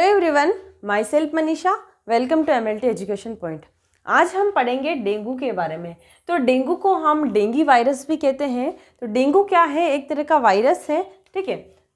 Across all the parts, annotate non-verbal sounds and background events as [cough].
hello everyone myself Manisha welcome to M education point आज हम पढ़ेंगे डेंगू के बारे में तो डेंगू को हम डेंगी वायरस भी कहते हैं तो डेंगू क्या है एक तरह का वायरस है ठीक है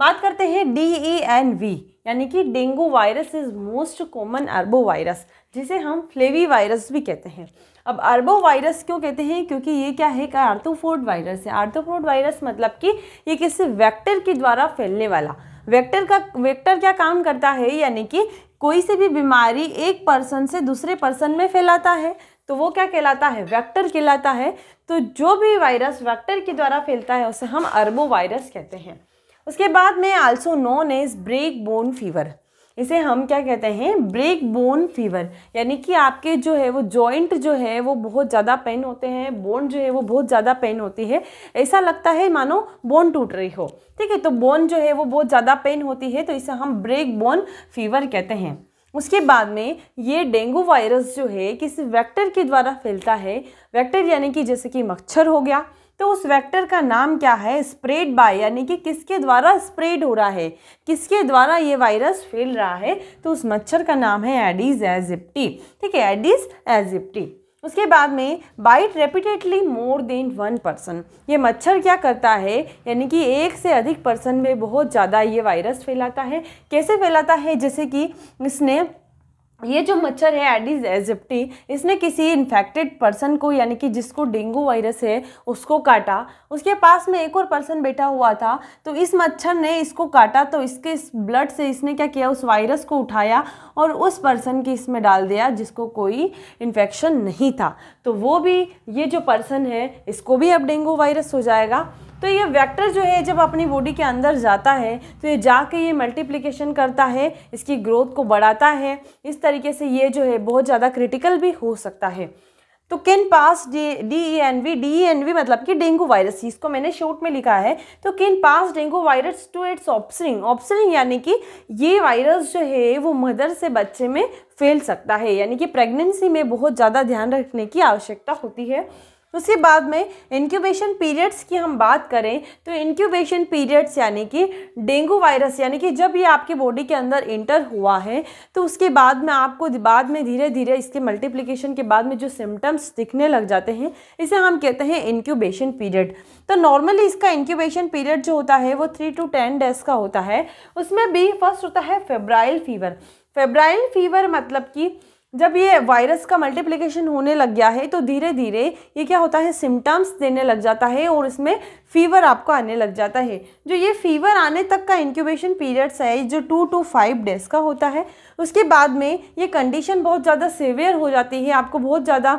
बात करते हैं डी ई एन वी यानी कि dengue virus is most common arbovirus जिसे हम फ्लेवी वायरस भी कहते हैं अब अर्बो वायरस क्यों कहते हैं क्योंकि ये क्या है आर्थोफोड वायरस है आर्थोफोड वायरस मतलब कि ये किसी वैक्टर के द्वारा फैलने वाला वेक्टर का वेक्टर क्या काम करता है यानी कि कोई से भी बीमारी एक पर्सन से दूसरे पर्सन में फैलाता है तो वो क्या कहलाता है वेक्टर कहलाता है तो जो भी वायरस वेक्टर के द्वारा फैलता है उसे हम अर्बो वायरस कहते हैं उसके बाद में also known as break bone fever इसे हम क्या कहते हैं ब्रेक बोन फीवर यानी कि आपके जो है वो जॉइंट जो है वो बहुत ज़्यादा पेन होते हैं बोन जो है वो बहुत ज़्यादा पेन होती है ऐसा लगता है मानो बोन टूट रही हो ठीक है तो बोन जो है वो बहुत ज़्यादा पेन होती है तो इसे हम ब्रेक बोन फीवर कहते हैं उसके बाद में ये डेंगू वायरस जो है किसी वैक्टर के द्वारा फैलता है वैक्टर यानी कि जैसे कि मच्छर हो गया तो उस वेक्टर का नाम क्या है स्प्रेड बाय यानी कि किसके द्वारा स्प्रेड हो रहा है किसके द्वारा ये वायरस फैल रहा है तो उस मच्छर का नाम है एडिस एजिप्टी ठीक है एडिस एजिप्टी उसके बाद में bite repeatedly more than one person ये मच्छर क्या करता है यानी कि एक से अधिक पर्सन में बहुत ज़्यादा ये वायरस फैलाता है कैसे फैलाता है जैसे कि इसने ये जो मच्छर है एडिस एजिप्टी इसने किसी इन्फेक्टेड पर्सन को यानी कि जिसको डेंगू वायरस है उसको काटा उसके पास में एक और पर्सन बैठा हुआ था तो इस मच्छर ने इसको काटा तो इसके इस ब्लड से इसने क्या किया उस वायरस को उठाया और उस पर्सन की इसमें डाल दिया जिसको कोई इन्फेक्शन नहीं था तो वो भी ये जो पर्सन है इसको भी अब डेंगू वायरस हो जाएगा तो ये वेक्टर जो है जब अपनी बॉडी के अंदर जाता है तो ये जाके ये मल्टीप्लिकेशन करता है इसकी ग्रोथ को बढ़ाता है इस तरीके से ये जो है बहुत ज़्यादा क्रिटिकल भी हो सकता है तो can pass D E N V D E N V मतलब कि डेंगू वायरस इसको मैंने शॉर्ट में लिखा है तो can pass dengue virus to its offspring offspring यानी कि ये वायरस जो है वो मदर से बच्चे में फैल सकता है यानी कि प्रेगनेंसी में बहुत ज़्यादा ध्यान रखने की आवश्यकता होती है उसके बाद में इंक्यूबेशन पीरियड्स की हम बात करें तो इंक्यूबेशन पीरियड्स यानी कि डेंगू वायरस यानी कि जब ये आपके बॉडी के अंदर इंटर हुआ है तो उसके बाद में आपको बाद में धीरे धीरे इसके मल्टीप्लिकेशन के बाद में जो सिम्टम्स दिखने लग जाते हैं इसे हम कहते हैं इंक्यूबेशन पीरियड तो नॉर्मली इसका इंक्यूबेशन पीरियड जो होता है वो थ्री टू टेन डेज का होता है उसमें भी फर्स्ट होता है फेब्राइल फीवर फेब्राइल फीवर मतलब कि जब ये वायरस का मल्टीप्लिकेशन होने लग गया है तो धीरे धीरे ये क्या होता है सिम्टम्स देने लग जाता है और इसमें फीवर आपको आने लग जाता है जो ये फीवर आने तक का इंक्यूबेशन पीरियड्स है जो टू टू फाइव डेज़ का होता है उसके बाद में ये कंडीशन बहुत ज़्यादा सीवियर हो जाती है आपको बहुत ज़्यादा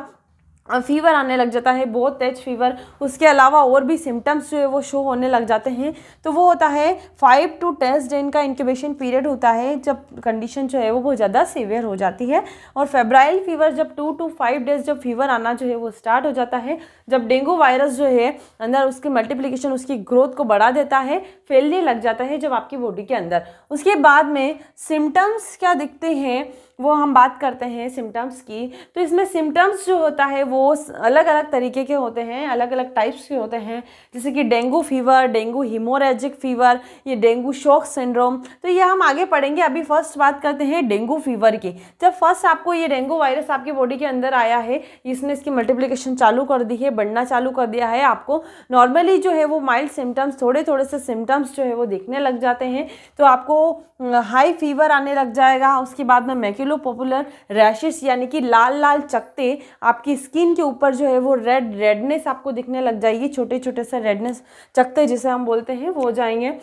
फीवर आने लग जाता है बहुत तेज फीवर उसके अलावा और भी सिम्टम्स जो है वो शो होने लग जाते हैं तो वो होता है फाइव टू टेस्ट डे इनका इंक्यूबेशन पीरियड होता है जब कंडीशन जो है वो बहुत ज़्यादा सीवियर हो जाती है और फेब्राइल फीवर जब टू टू फाइव डेज जब फीवर आना जो है वो स्टार्ट हो जाता है जब डेंगू वायरस जो है अंदर उसकी मल्टीप्लीकेशन उसकी ग्रोथ को बढ़ा देता है फैलने लग जाता है जब आपकी बॉडी के अंदर उसके बाद में सिम्टम्स क्या दिखते हैं वो हम बात करते हैं सिम्टम्स की तो इसमें सिम्टम्स जो होता है वो अलग अलग तरीके के होते हैं अलग अलग टाइप्स के होते हैं जैसे कि dengue fever dengue haemorrhagic fever ये डेंगू शॉक सिंड्रोम तो ये हम आगे पढ़ेंगे अभी फर्स्ट बात करते हैं डेंगू फीवर की जब फर्स्ट आपको ये डेंगू वायरस आपकी बॉडी के अंदर आया है इसने इसकी मल्टीप्लिकेशन चालू कर दी है बढ़ना चालू कर दिया है आपको नॉर्मली जो है वो माइल्ड सिम्टम्स थोड़े थोड़े से सिम्टम्स जो है वो दिखने लग जाते हैं तो आपको हाई फीवर आने लग जाएगा उसके बाद में मैक्यूलो पॉपुलो पॉपुलर रैशेस यानी कि लाल लाल चकते आपकी स्किन के ऊपर जो है वो रेड रेडनेस आपको दिखने लग जाएगी छोटे छोटे से रेडनेस चकते जिसे हम बोलते हैं वो जाएंगे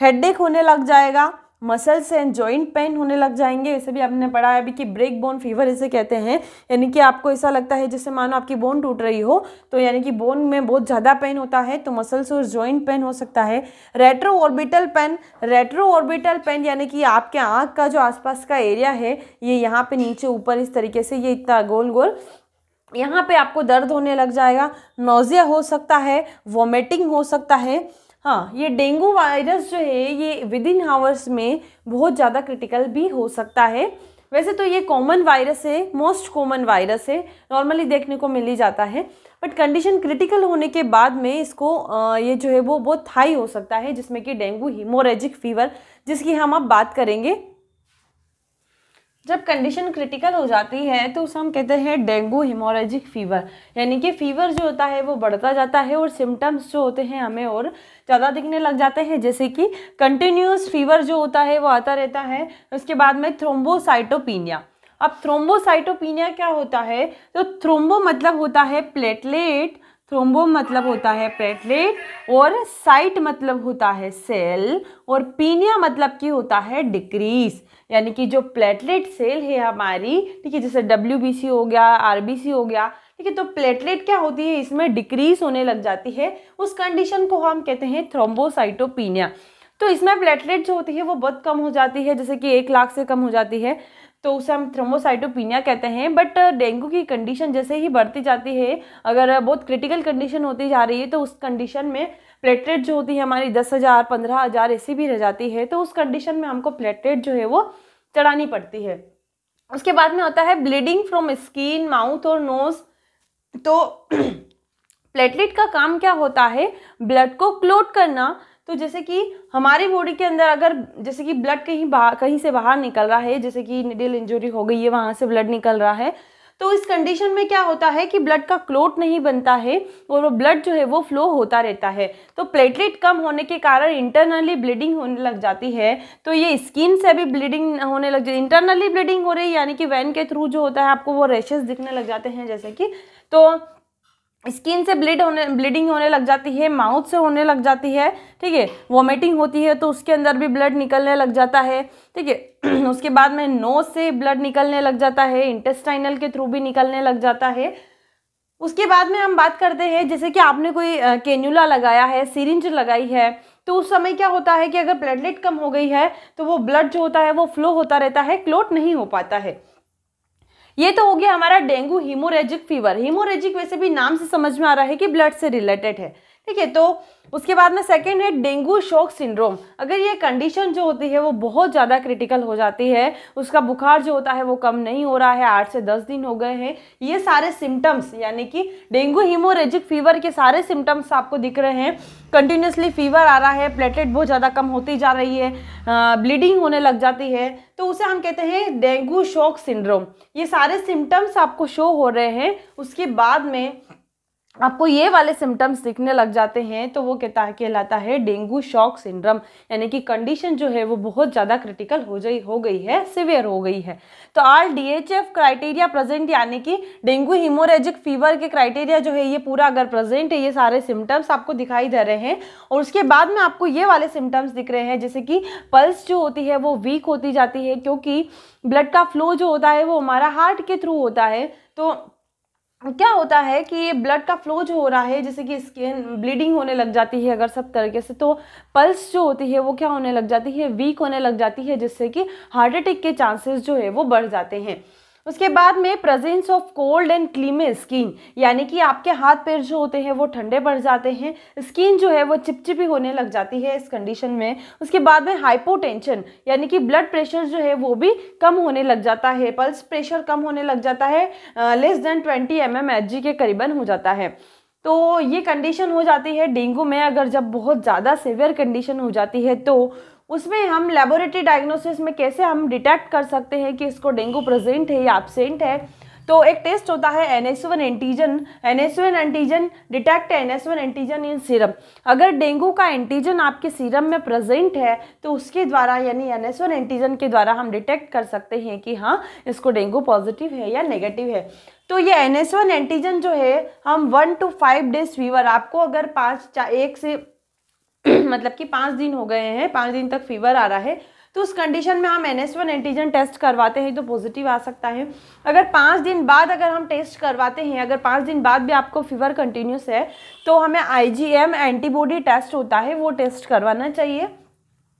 हेडेक होने लग जाएगा मसल्स एंड जॉइंट पेन होने लग जाएंगे इसे भी आपने पढ़ा है अभी कि ब्रेक बोन फीवर इसे कहते हैं यानी कि आपको ऐसा लगता है जैसे मानो आपकी बोन टूट रही हो तो यानी कि बोन में बहुत ज़्यादा पेन होता है तो मसल्स और जॉइंट पेन हो सकता है retro orbital pain retro orbital pain यानी कि आपके आँख का जो आसपास का एरिया है ये यहाँ पर नीचे ऊपर इस तरीके से ये इतना गोल गोल यहाँ पर आपको दर्द होने लग जाएगा नोज़िया हो सकता है वॉमिटिंग हो सकता है हाँ ये डेंगू वायरस जो है ये विद इन हावर्स में बहुत ज़्यादा क्रिटिकल भी हो सकता है वैसे तो ये कॉमन वायरस है मोस्ट कॉमन वायरस है नॉर्मली देखने को मिल ही जाता है बट कंडीशन क्रिटिकल होने के बाद में इसको आ, ये जो है वो बहुत हाई हो सकता है जिसमें कि डेंगू हीमोरेजिक फीवर जिसकी हम अब बात करेंगे जब कंडीशन क्रिटिकल हो जाती है तो उसे हम कहते हैं डेंगू हिमोरेजिक फीवर यानी कि फीवर जो होता है वो बढ़ता जाता है और सिम्टम्स जो होते हैं हमें और ज़्यादा दिखने लग जाते हैं जैसे कि कंटिन्यूस फीवर जो होता है वो आता रहता है उसके बाद में थ्रोम्बोसाइटोपिनिया अब थ्रोम्बोसाइटोपिनिया क्या होता है तो थ्रोम्बो मतलब होता है प्लेटलेट थ्रोम्बो मतलब होता है प्लेटलेट और साइट मतलब होता है सेल और पीनिया मतलब की होता है डिक्रीज यानी कि जो प्लेटलेट सेल है हमारी ठीक है जैसे डब्ल्यू हो गया आर हो गया ठीक है तो प्लेटलेट क्या होती है इसमें डिक्रीज होने लग जाती है उस कंडीशन को हम कहते हैं थ्रोम्बोसाइटोपिनिया तो इसमें प्लेटलेट जो होती है वो बहुत कम हो जाती है जैसे कि एक लाख से कम हो जाती है तो उसे हम थ्रोमोसाइटोपिनिया कहते हैं बट डेंगू की कंडीशन जैसे ही बढ़ती जाती है अगर बहुत क्रिटिकल कंडीशन होती जा रही है तो उस कंडीशन में प्लेटलेट जो होती है हमारी दस हज़ार पंद्रह हज़ार ऐसी भी रह जाती है तो उस कंडीशन में हमको प्लेटलेट जो है वो चढ़ानी पड़ती है उसके बाद में होता है ब्लीडिंग फ्रॉम स्किन माउथ और नोज़ तो प्लेटलेट [clears throat] का काम क्या होता है ब्लड को क्लोट करना तो जैसे कि हमारी बॉडी के अंदर अगर जैसे कि ब्लड कहीं बाहर कहीं से बाहर निकल रहा है जैसे कि निडिल इंजरी हो गई है वहाँ से ब्लड निकल रहा है तो इस कंडीशन में क्या होता है कि ब्लड का क्लोट नहीं बनता है और वो ब्लड जो है वो फ्लो होता रहता है तो प्लेटलेट कम होने के कारण इंटरनली ब्लीडिंग होने लग जाती है तो ये स्किन से भी ब्लीडिंग होने लग जाती है इंटरनली ब्लीडिंग हो रही है यानी कि वैन के थ्रू जो होता है आपको वो रेशेस दिखने लग जाते हैं जैसे कि तो स्किन से ब्लीड होने ब्लीडिंग होने लग जाती है माउथ से होने लग जाती है ठीक है वॉमिटिंग होती है तो उसके अंदर भी ब्लड निकलने लग जाता है ठीक है [clears throat] उसके बाद में नोज से ब्लड निकलने लग जाता है इंटेस्टाइनल के थ्रू भी निकलने लग जाता है उसके बाद में हम बात करते हैं जैसे कि आपने कोई केन्यूला लगाया है सीरिंज लगाई है तो उस समय क्या होता है कि अगर प्लेटलेट कम हो गई है तो वो ब्लड जो होता है वो फ्लो होता रहता है क्लोट नहीं हो पाता है ये तो हो गया हमारा डेंगू हीमोरेजिक फीवर हीमोरेजिक वैसे भी नाम से समझ में आ रहा है कि ब्लड से रिलेटेड है ठीक है तो उसके बाद में सेकेंड है डेंगू शॉक सिंड्रोम अगर ये कंडीशन जो होती है वो बहुत ज़्यादा क्रिटिकल हो जाती है उसका बुखार जो होता है वो कम नहीं हो रहा है आठ से दस दिन हो गए हैं ये सारे सिम्टम्स यानी कि डेंगू हीमोरेजिक फीवर के सारे सिम्टम्स आपको दिख रहे हैं कंटिन्यूसली फीवर आ रहा है प्लेटलेट बहुत ज़्यादा कम होती जा रही है ब्लीडिंग होने लग जाती है तो उसे हम कहते हैं डेंगू शॉक सिंड्रोम ये सारे सिम्टम्स आपको शो हो रहे हैं उसके बाद में आपको ये वाले सिम्टम्स दिखने लग जाते हैं तो वो कहता है कहलाता है डेंगू शॉक सिंड्रम यानी कि कंडीशन जो है वो बहुत ज़्यादा क्रिटिकल हो जाई हो गई है सिवियर हो गई है तो आल डीएचएफ क्राइटेरिया प्रेजेंट यानी कि डेंगू हिमोरेजिक फीवर के क्राइटेरिया जो है ये पूरा अगर प्रेजेंट है ये सारे सिम्टम्स आपको दिखाई दे रहे हैं और उसके बाद में आपको ये वाले सिम्टम्स दिख रहे हैं जैसे कि पल्स जो होती है वो वीक होती जाती है क्योंकि ब्लड का फ्लो जो होता है वो हमारा हार्ट के थ्रू होता है तो क्या होता है कि ब्लड का फ्लो जो हो रहा है जैसे कि स्किन ब्लीडिंग होने लग जाती है अगर सब तरीके से तो पल्स जो होती है वो क्या होने लग जाती है वीक होने लग जाती है जिससे कि हार्ट अटैक के चांसेस जो है वो बढ़ जाते हैं उसके बाद में presence of cold and clammy skin यानी कि आपके हाथ पैर जो होते हैं वो ठंडे पड़ जाते हैं स्किन जो है वो चिपचिपी होने लग जाती है इस कंडीशन में उसके बाद में हाइपोटेंशन यानी कि ब्लड प्रेशर जो है वो भी कम होने लग जाता है पल्स प्रेशर कम होने लग जाता है less than twenty M M के करीबन हो जाता है तो ये कंडीशन हो जाती है डेंगू में अगर जब बहुत ज़्यादा सीवियर कंडीशन हो जाती है तो उसमें हम लेबोरेटरी डायग्नोसिस में कैसे हम डिटेक्ट कर सकते हैं कि इसको डेंगू प्रेजेंट है या एबसेंट है तो एक टेस्ट होता है N S one antigen N S one antigen detect N S one antigen in serum अगर डेंगू का एंटीजन आपके सीरम में प्रेजेंट है तो उसके द्वारा यानी एन एस वन एंटीजन के द्वारा हम डिटेक्ट कर सकते हैं कि हाँ इसको डेंगू पॉजिटिव है या नेगेटिव है तो ये एन एस वन एंटीजन जो है हम one to five days fever आपको अगर पाँच एक से [clears throat] मतलब कि पाँच दिन हो गए हैं पाँच दिन तक फीवर आ रहा है तो उस कंडीशन में हम N S one antigen test करवाते हैं तो पॉजिटिव आ सकता है अगर पाँच दिन बाद अगर हम टेस्ट करवाते हैं अगर पाँच दिन बाद भी आपको फीवर कंटिन्यूस है तो हमें I G M antibody test होता है वो टेस्ट करवाना चाहिए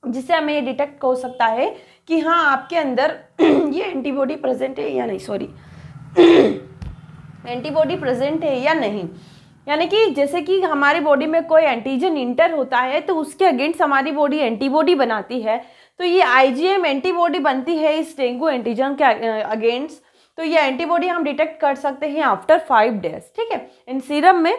जिससे हमें ये डिटेक्ट हो सकता है कि हाँ आपके अंदर [clears throat] ये एंटीबॉडी प्रेजेंट है या नहीं सॉरी एंटीबॉडी प्रेजेंट है या नहीं यानी कि जैसे कि हमारी बॉडी में कोई एंटीजन इंटर होता है तो उसके अगेंस्ट हमारी बॉडी एंटीबॉडी बनाती है तो ये आईजीएम एंटीबॉडी बनती है इस डेंगू एंटीजन के अगेंस्ट तो ये एंटीबॉडी हम डिटेक्ट कर सकते हैं आफ्टर फाइव डेज ठीक है इन सीरम में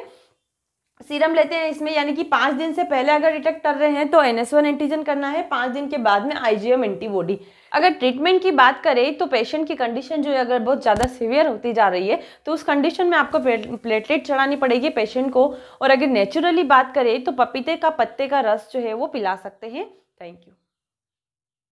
सीरम लेते हैं इसमें यानी कि पाँच दिन से पहले अगर डिटेक्ट कर रहे हैं तो एन एस वन एंटीजन करना है पाँच दिन के बाद में आई जी एम एंटीबॉडी अगर ट्रीटमेंट की बात करें तो पेशेंट की कंडीशन जो है अगर बहुत ज़्यादा सीवियर होती जा रही है तो उस कंडीशन में आपको प्लेटलेट चढ़ानी पड़ेगी पेशेंट को और अगर नेचुरली बात करें तो पपीते का पत्ते का रस जो है वो पिला सकते हैं थैंक यू